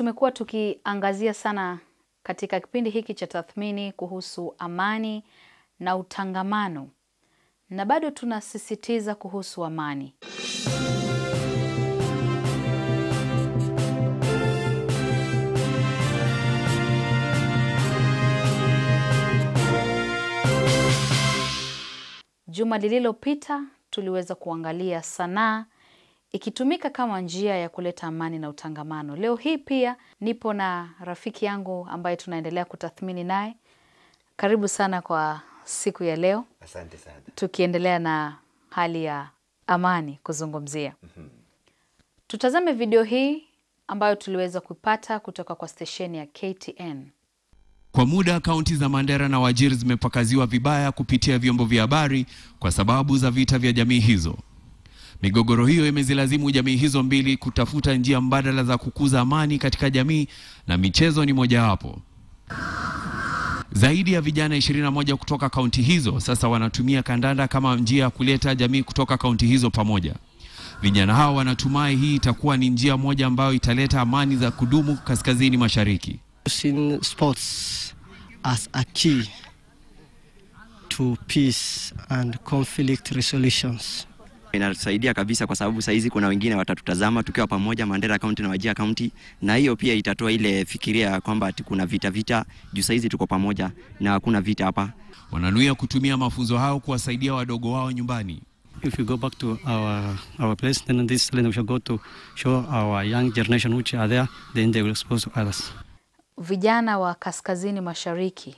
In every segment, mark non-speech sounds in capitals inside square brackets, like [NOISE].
Tumekuwa tukiangazia sana katika kipindi hiki cha tathmini kuhusu amani na utangamano, na bado tunasisitiza kuhusu amani. Juma lililopita tuliweza kuangalia sanaa ikitumika kama njia ya kuleta amani na utangamano. Leo hii pia nipo na rafiki yangu ambaye tunaendelea kutathmini naye. Karibu sana kwa siku ya leo. Asante sana. Tukiendelea na hali ya amani kuzungumzia. Mm -hmm. Tutazame video hii ambayo tuliweza kupata kutoka kwa stesheni ya KTN. Kwa muda kaunti za Mandera na Wajir zimepakaziwa vibaya kupitia vyombo vya habari kwa sababu za vita vya jamii hizo. Migogoro hiyo imezilazimu jamii hizo mbili kutafuta njia mbadala za kukuza amani katika jamii na michezo ni mojawapo. Zaidi ya vijana 21 kutoka kaunti hizo sasa wanatumia kandanda kama njia ya kuleta jamii kutoka kaunti hizo pamoja. Vijana hao wanatumai hii itakuwa ni njia moja ambayo italeta amani za kudumu kaskazini mashariki. Using sports as a key to peace and conflict resolutions. Inatusaidia kabisa kwa sababu saizi kuna wengine watatutazama tukiwa pamoja Mandera County na Wajia County, na hiyo pia itatoa ile fikiria ya kwamba kuna vita vita, juu saizi tuko pamoja na hakuna vita hapa. Wananuia kutumia mafunzo hao kuwasaidia wadogo wao nyumbani. If you go back to our our place then this land we shall go to show our young generation which are there then they will expose to others. Vijana wa kaskazini mashariki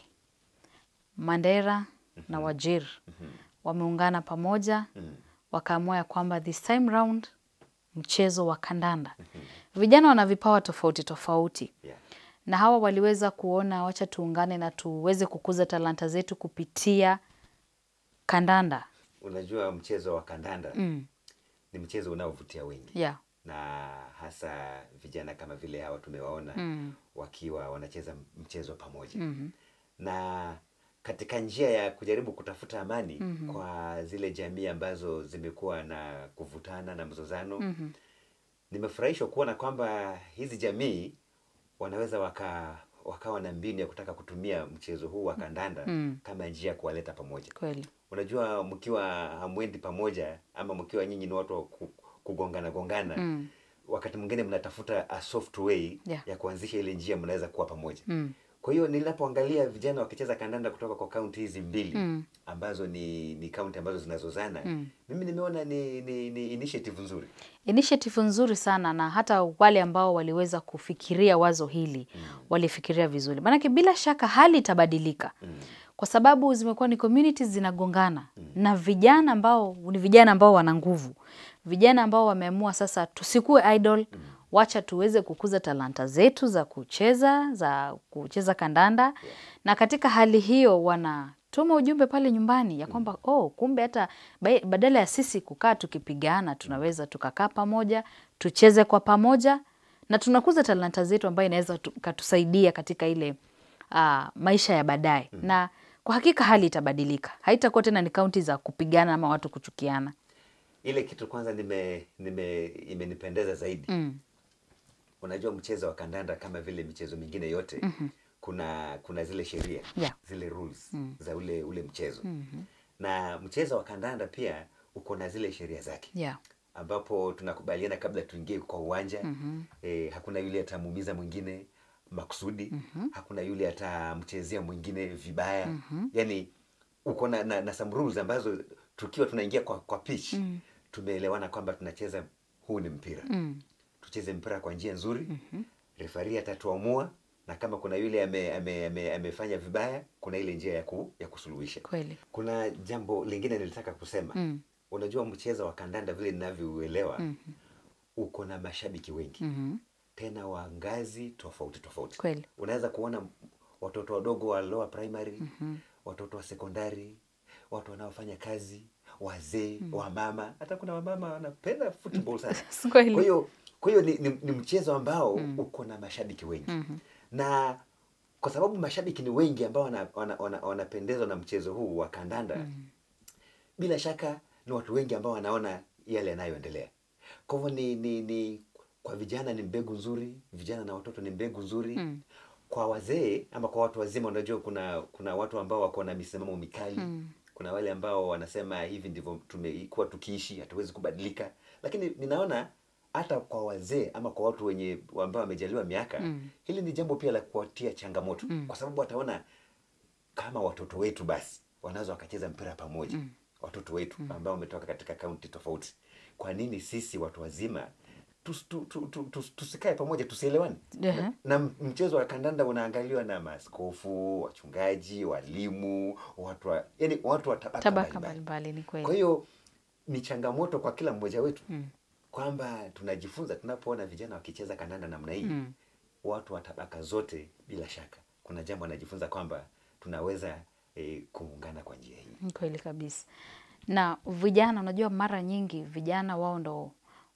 Mandera na Wajir mhm. wameungana pamoja mhm wakaamua ya kwamba this time round mchezo wa kandanda vijana wana vipawa tofauti tofauti yeah. na hawa waliweza kuona wacha tuungane na tuweze kukuza talanta zetu kupitia kandanda. Unajua mchezo wa kandanda mm. ni mchezo unaovutia wengi yeah na hasa vijana kama vile hawa tumewaona mm. wakiwa wanacheza mchezo pamoja mm -hmm. na katika njia ya kujaribu kutafuta amani mm -hmm. kwa zile jamii ambazo zimekuwa na kuvutana na mzozano mm -hmm. nimefurahishwa kuona kwamba hizi jamii wanaweza waka wakawa na mbinu ya kutaka kutumia mchezo huu wa kandanda mm. kama njia ya kuwaleta pamoja. Kweli. Unajua, mkiwa hamwendi pamoja ama mkiwa nyinyi ni watu wa kugongana gongana mm. wakati mwingine mnatafuta a soft way yeah. ya kuanzisha ile njia mnaweza kuwa pamoja mm. Kwa hiyo ninapoangalia vijana wakicheza kandanda kutoka kwa kaunti hizi mbili mm. ambazo ni ni kaunti ambazo zinazozana mm. mimi nimeona ni, ni, ni initiative nzuri, initiative nzuri sana, na hata wale ambao waliweza kufikiria wazo hili mm. walifikiria vizuri, maanake bila shaka hali itabadilika mm. kwa sababu zimekuwa ni communities zinagongana mm. na vijana ambao ni vijana ambao wana nguvu, vijana ambao wameamua sasa tusikue idol mm wacha tuweze kukuza talanta zetu za kucheza za kucheza kandanda yeah. Na katika hali hiyo wana tuma ujumbe pale nyumbani ya kwamba mm. oh, kumbe hata badala ya sisi kukaa tukipigana mm. tunaweza tukakaa pamoja tucheze kwa pamoja na tunakuza talanta zetu ambayo inaweza katusaidia katika ile uh, maisha ya baadaye mm. Na kwa hakika hali itabadilika, haitakuwa tena ni kaunti za kupigana ama watu kuchukiana. Ile kitu kwanza nime, nime, imenipendeza zaidi mm unajua mchezo wa kandanda kama vile michezo mingine yote mm -hmm. kuna kuna zile sheria yeah. zile rules mm -hmm. za ule ule mchezo mm -hmm. na mchezo wa kandanda pia uko na zile sheria zake yeah ambapo tunakubaliana kabla tuingie kwa uwanja mm -hmm. eh, hakuna yule atamuumiza mwingine maksudi mm -hmm. hakuna yule atamchezea mwingine vibaya mm -hmm. yani uko na, na, na some rules ambazo tukiwa tunaingia kwa, kwa pich mm. tumeelewana kwamba tunacheza huu ni mpira mm tucheze mpira kwa njia nzuri mm -hmm. refari atatuamua na kama kuna yule amefanya ame, ame, ame vibaya, kuna ile njia ya, ku, ya kusuluhisha. Kweli. Kuna jambo lingine nilitaka kusema mm. Unajua mchezo wa kandanda vile ninavyouelewa mm -hmm. uko na mashabiki wengi mm -hmm. tena wa ngazi tofauti tofauti. Kweli. Unaweza kuona watoto wadogo wa lower primary mm -hmm. watoto wa sekondari, watu wanaofanya kazi, wazee mm -hmm. wamama, hata kuna wamama wanapenda football sana. [LAUGHS] Kwa hiyo kwa hiyo ni, ni, ni mchezo ambao mm. uko na mashabiki wengi mm -hmm. na kwa sababu mashabiki ni wengi ambao wanapendezwa wana, wana, wana, na mchezo huu wa kandanda mm -hmm. bila shaka ni watu wengi ambao wanaona yale yanayoendelea. Kwa hivyo ni, ni, ni kwa vijana ni mbegu nzuri, vijana na watoto ni mbegu nzuri mm. kwa wazee ama kwa watu wazima. Unajua kuna kuna watu ambao wako na misimamo mikali mm. kuna wale ambao wanasema hivi ndivyo tumekuwa tukiishi, hatuwezi kubadilika, lakini ninaona hata kwa wazee ama kwa watu wenye ambao wamejaliwa miaka mm. hili ni jambo pia la kuwatia changamoto mm. kwa sababu wataona kama watoto wetu basi wanaweza wakacheza mpira pamoja mm. watoto wetu mm. ambao wametoka katika kaunti tofauti. Kwa nini sisi watu wazima tusikae tu, tu, tu, tu, tu, tu, pamoja tusielewane? yeah. na, na mchezo wa kandanda unaangaliwa na maskofu wachungaji, walimu, watu wa, yani watu wa tabaka mbalimbali. Kwa hiyo ni changamoto kwa kila mmoja wetu mm kwamba tunajifunza tunapoona vijana wakicheza kananda namna hii mm. watu wa tabaka zote bila shaka kuna jambo anajifunza kwamba tunaweza e, kuungana kwa njia hii. Kweli kabisa. Na vijana, unajua mara nyingi vijana wao ndo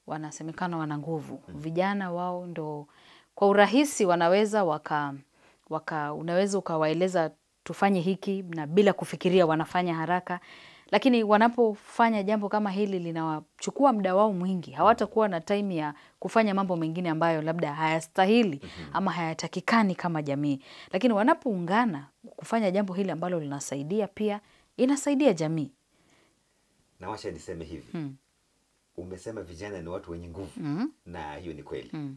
wanasemekana wana nguvu mm. vijana wao ndo kwa urahisi wanaweza waka, waka unaweza ukawaeleza tufanye hiki na bila kufikiria wanafanya haraka lakini wanapofanya jambo kama hili linawachukua muda wao mwingi, hawatakuwa na time ya kufanya mambo mengine ambayo labda hayastahili mhm. ama hayatakikani kama jamii, lakini wanapoungana kufanya jambo hili ambalo linasaidia pia inasaidia jamii. Na niseme hivi hmm. Umesema vijana ni watu wenye nguvu -hmm. na hiyo ni kweli hmm.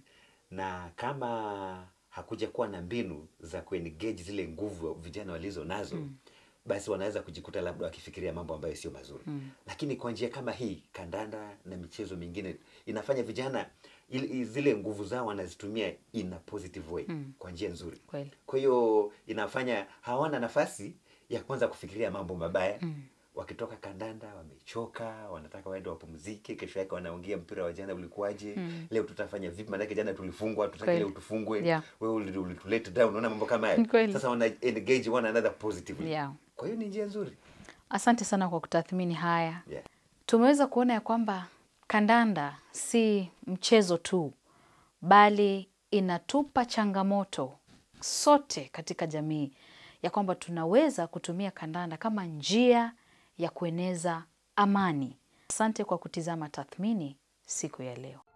na kama hakuja kuwa na mbinu za kuengage zile nguvu vijana walizo nazo hmm basi wanaweza kujikuta labda wakifikiria mambo ambayo sio mazuri mm. Lakini kwa njia kama hii, kandanda na michezo mingine inafanya vijana il, il, zile nguvu zao wanazitumia in a positive way mm. kwa njia nzuri. Kwa hiyo inafanya hawana nafasi ya kwanza kufikiria mambo mabaya mm. Wakitoka kandanda wamechoka, wanataka waende wapumzike, kesho yake wanaongea mpira wa jana ulikuwaje, mm. leo tutafanya vipi, maanake jana tulifungwa, tutaki leo tufungwe, yeah. wewe ulituleta down. Unaona mambo kama hayo, [LAUGHS] sasa wana engage one another positively yeah. Kwa hiyo ni njia nzuri. Asante sana kwa kutathmini haya. Yeah. Tumeweza kuona ya kwamba kandanda si mchezo tu, bali inatupa changamoto sote katika jamii ya kwamba tunaweza kutumia kandanda kama njia ya kueneza amani. Asante kwa kutizama tathmini siku ya leo.